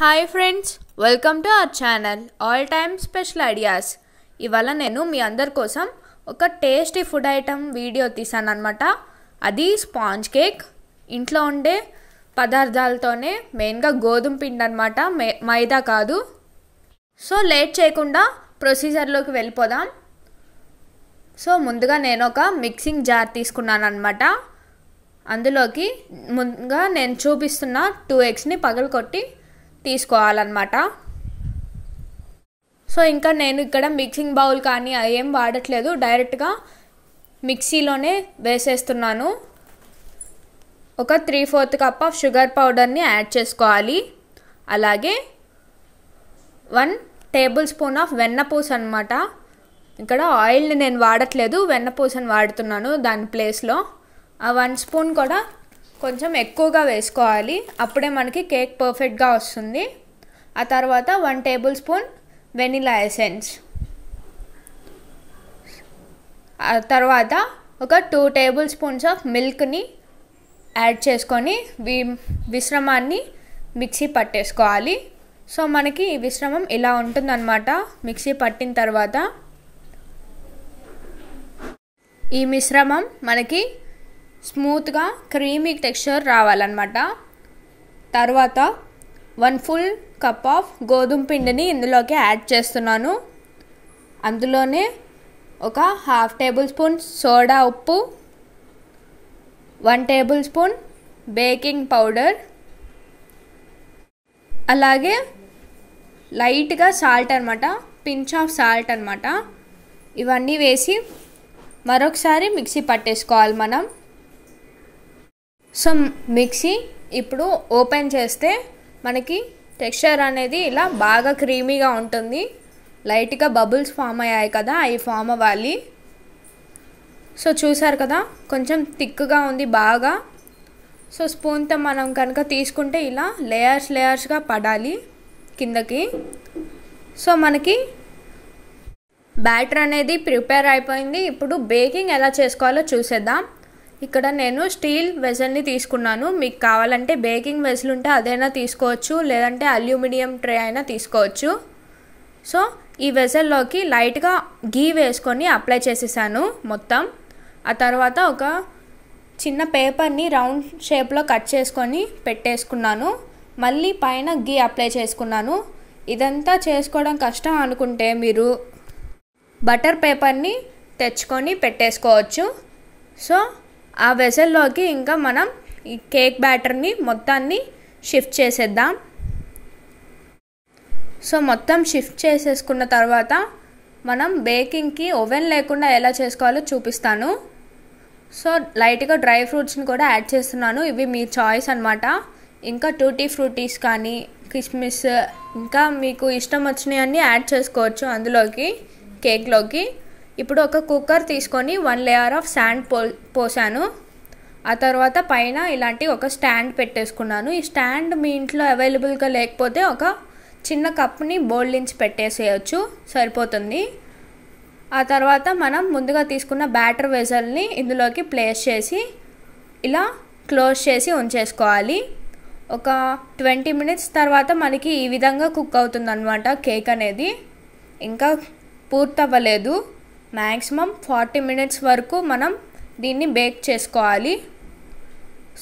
hi friends welcome to our channel all time special ideas ఇవాళ నేను మీ అందరి కోసం ఒక టేస్టీ ఫుడ్ ఐటమ్ వీడియో తీసాను అనమాట అది స్పాంజ్ కేక్ ఇంట్లో ఉండే పదార్థాలతోనే మెయిన్గా గోధుమ పిండి అనమాట మైదా కాదు సో లేట్ చేయకుండా ప్రొసీజర్లోకి వెళ్ళిపోదాం సో ముందుగా నేను ఒక మిక్సింగ్ జార్ తీసుకున్నాను అనమాట అందులోకి ముందుగా నేను చూపిస్తున్న టూ ఎగ్స్ని పగలకొట్టి తీసుకోవాలన్నమాట సో ఇంకా నేను ఇక్కడ మిక్సింగ్ బౌల్ కానీ ఏం వాడట్లేదు డైరెక్ట్గా మిక్సీలోనే వేసేస్తున్నాను ఒక three fourth cup of sugar పౌడర్ని యాడ్ చేసుకోవాలి అలాగే వన్ టేబుల్ స్పూన్ ఆఫ్ పూస అనమాట ఇక్కడ ఆయిల్ని నేను వాడట్లేదు వెన్నపూసని వాడుతున్నాను దాని ప్లేస్లో ఆ వన్ స్పూన్ కూడా కొంచెం ఎక్కువగా వేసుకోవాలి అప్పుడే మనకి కేక్ పర్ఫెక్ట్గా వస్తుంది ఆ తర్వాత one tablespoon vanilla essence ఆ తర్వాత ఒక టూ టేబుల్ స్పూన్స్ ఆఫ్ మిల్క్ని యాడ్ చేసుకొని వి విశ్రమాన్ని మిక్సీ పట్టేసుకోవాలి సో మనకి ఈ విశ్రమం ఇలా ఉంటుందన్నమాట మిక్సీ పట్టిన తర్వాత ఈ మిశ్రమం మనకి స్మూత్గా క్రీమీ టెక్స్చర్ రావాలన్నమాట తర్వాత వన్ ఫుల్ కప్ ఆఫ్ గోధుమ పిండిని ఇందులోకి యాడ్ చేస్తున్నాను అందులోనే ఒక హాఫ్ టేబుల్ స్పూన్ సోడా ఉప్పు one tablespoon baking powder అలాగే లైట్గా సాల్ట్ అనమాట పించ్ ఆఫ్ సాల్ట్ అనమాట ఇవన్నీ వేసి మరొకసారి మిక్సీ పట్టేసుకోవాలి మనం సో మిక్సీ ఇప్పుడు ఓపెన్ చేస్తే మనకి టెక్స్చర్ అనేది ఇలా బాగా క్రీమీగా ఉంటుంది లైట్గా బబుల్స్ ఫామ్ అయ్యాయి కదా అవి ఫామ్ అవ్వాలి సో చూసారు కదా కొంచెం థిక్గా ఉంది బాగా సో స్పూన్తో మనం కనుక తీసుకుంటే ఇలా లేయర్స్ లేయర్స్గా పడాలి కిందకి సో మనకి బ్యాటర్ అనేది ప్రిపేర్ అయిపోయింది ఇప్పుడు బేకింగ్ ఎలా చేసుకోవాలో చూసేద్దాం ఇక్కడ నేను స్టీల్ వెజల్ని తీసుకున్నాను మీకు కావాలంటే బేకింగ్ వెజల్ ఉంటే అదైనా తీసుకోవచ్చు లేదంటే అల్యూమినియం ట్రే అయినా తీసుకోవచ్చు సో ఈ వెజల్లోకి లైట్గా గీ వేసుకొని అప్లై చేసేసాను మొత్తం ఆ తర్వాత ఒక చిన్న పేపర్ని రౌండ్ షేప్లో కట్ చేసుకొని పెట్టేసుకున్నాను మళ్ళీ పైన గీ అప్లై చేసుకున్నాను ఇదంతా చేసుకోవడం కష్టం అనుకుంటే మీరు బటర్ పేపర్ని తెచ్చుకొని పెట్టేసుకోవచ్చు సో ఆ వెసల్లోకి ఇంకా మనం ఈ కేక్ బ్యాటర్ని మొత్తాన్ని షిఫ్ట్ చేసేద్దాం సో మొత్తం షిఫ్ట్ చేసేసుకున్న తర్వాత మనం బేకింగ్కి ఓవెన్ లేకుండా ఎలా చేసుకోవాలో చూపిస్తాను సో లైట్గా డ్రై ఫ్రూట్స్ని కూడా యాడ్ చేస్తున్నాను ఇవి మీ చాయిస్ అనమాట ఇంకా టూటీ ఫ్రూటీస్ కానీ కిస్మిస్ ఇంకా మీకు ఇష్టం వచ్చినవన్నీ యాడ్ చేసుకోవచ్చు అందులోకి కేక్లోకి ఇప్పుడు ఒక కుక్కర్ తీసుకొని వన్ లేయర్ ఆఫ్ శాండ్ పో పోసాను ఆ తర్వాత పైన ఇలాంటి ఒక స్టాండ్ పెట్టేసుకున్నాను ఈ స్టాండ్ మీ ఇంట్లో అవైలబుల్గా లేకపోతే ఒక చిన్న కప్ని బోల్డించి పెట్టేసేయచ్చు సరిపోతుంది ఆ తర్వాత మనం ముందుగా తీసుకున్న బ్యాటర్ వెజల్ని ఇందులోకి ప్లేస్ చేసి ఇలా క్లోజ్ చేసి ఉంచేసుకోవాలి ఒక ట్వంటీ మినిట్స్ తర్వాత మనకి ఈ విధంగా కుక్ అవుతుందన్నమాట కేక్ అనేది ఇంకా పూర్తవ్వలేదు మ్యాక్సిమం ఫార్టీ మినిట్స్ వరకు మనం దీన్ని బేక్ చేసుకోవాలి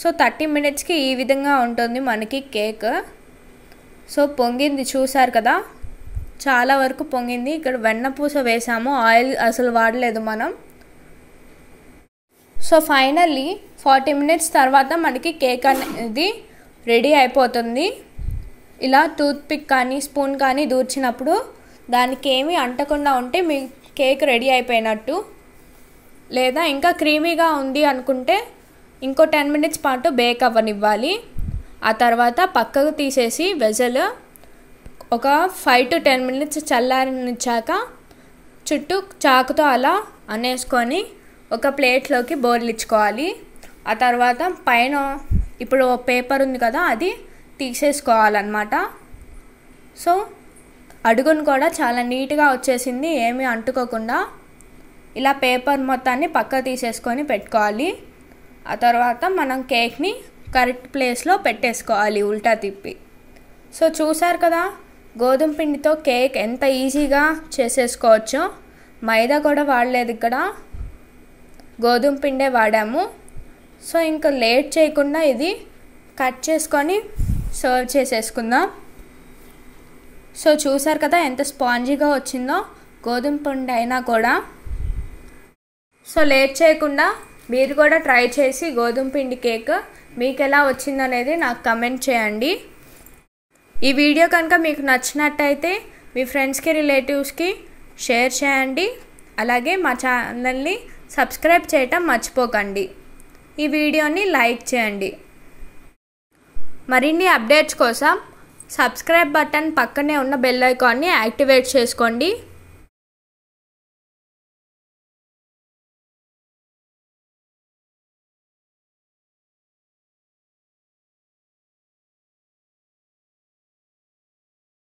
సో థర్టీ మినిట్స్కి ఈ విధంగా ఉంటుంది మనకి కేక్ సో పొంగింది చూసారు కదా చాలా వరకు పొంగింది ఇక్కడ వెన్నపూస వేసాము ఆయిల్ అసలు వాడలేదు మనం సో ఫైనల్లీ ఫార్టీ మినిట్స్ తర్వాత మనకి కేక్ అనేది రెడీ అయిపోతుంది ఇలా టూత్పిక్ కానీ స్పూన్ కానీ దూర్చినప్పుడు దానికి ఏమీ అంటకుండా ఉంటే మీ కేక్ రెడీ అయిపోయినట్టు లేదా ఇంకా క్రీమీగా ఉంది అనుకుంటే ఇంకో టెన్ మినిట్స్ పాటు బేక్ అవ్వనివ్వాలి ఆ తర్వాత పక్కకు తీసేసి వెజల్ ఒక ఫైవ్ టు టెన్ మినిట్స్ చల్లారినిచ్చాక చుట్టూ చాకుతో అలా అనేసుకొని ఒక ప్లేట్లోకి బోర్లిచ్చుకోవాలి ఆ తర్వాత పైన ఇప్పుడు పేపర్ ఉంది కదా అది తీసేసుకోవాలన్నమాట సో అడుగును కూడా చాలా నీట్గా వచ్చేసింది ఏమి అంటుకోకుండా ఇలా పేపర్ మొత్తాన్ని పక్క తీసేసుకొని పెట్టుకోవాలి ఆ తర్వాత మనం కేక్ని కరెక్ట్ ప్లేస్లో పెట్టేసుకోవాలి ఉల్టా తిప్పి సో చూసారు కదా గోధుమ పిండితో కేక్ ఎంత ఈజీగా చేసేసుకోవచ్చో మైదా కూడా వాడలేదు ఇక్కడ గోధుమ పిండే వాడాము సో ఇంకా లేట్ చేయకుండా ఇది కట్ చేసుకొని సర్వ్ చేసేసుకుందాం సో చూసారు కదా ఎంత స్పాంజీగా వచ్చిందో గోధుమ పిండి అయినా కూడా సో లేట్ చేయకుండా మీరు కూడా ట్రై చేసి గోధుమ పిండి కేక్ మీకు ఎలా వచ్చిందనేది నాకు కమెంట్ చేయండి ఈ వీడియో కనుక మీకు నచ్చినట్టయితే మీ ఫ్రెండ్స్కి రిలేటివ్స్కి షేర్ చేయండి అలాగే మా ఛానల్ని సబ్స్క్రైబ్ చేయటం మర్చిపోకండి ఈ వీడియోని లైక్ చేయండి మరిన్ని అప్డేట్స్ కోసం సబ్స్క్రైబ్ బటన్ పక్కనే ఉన్న బెల్ ఐకాన్ని యాక్టివేట్ చేసుకోండి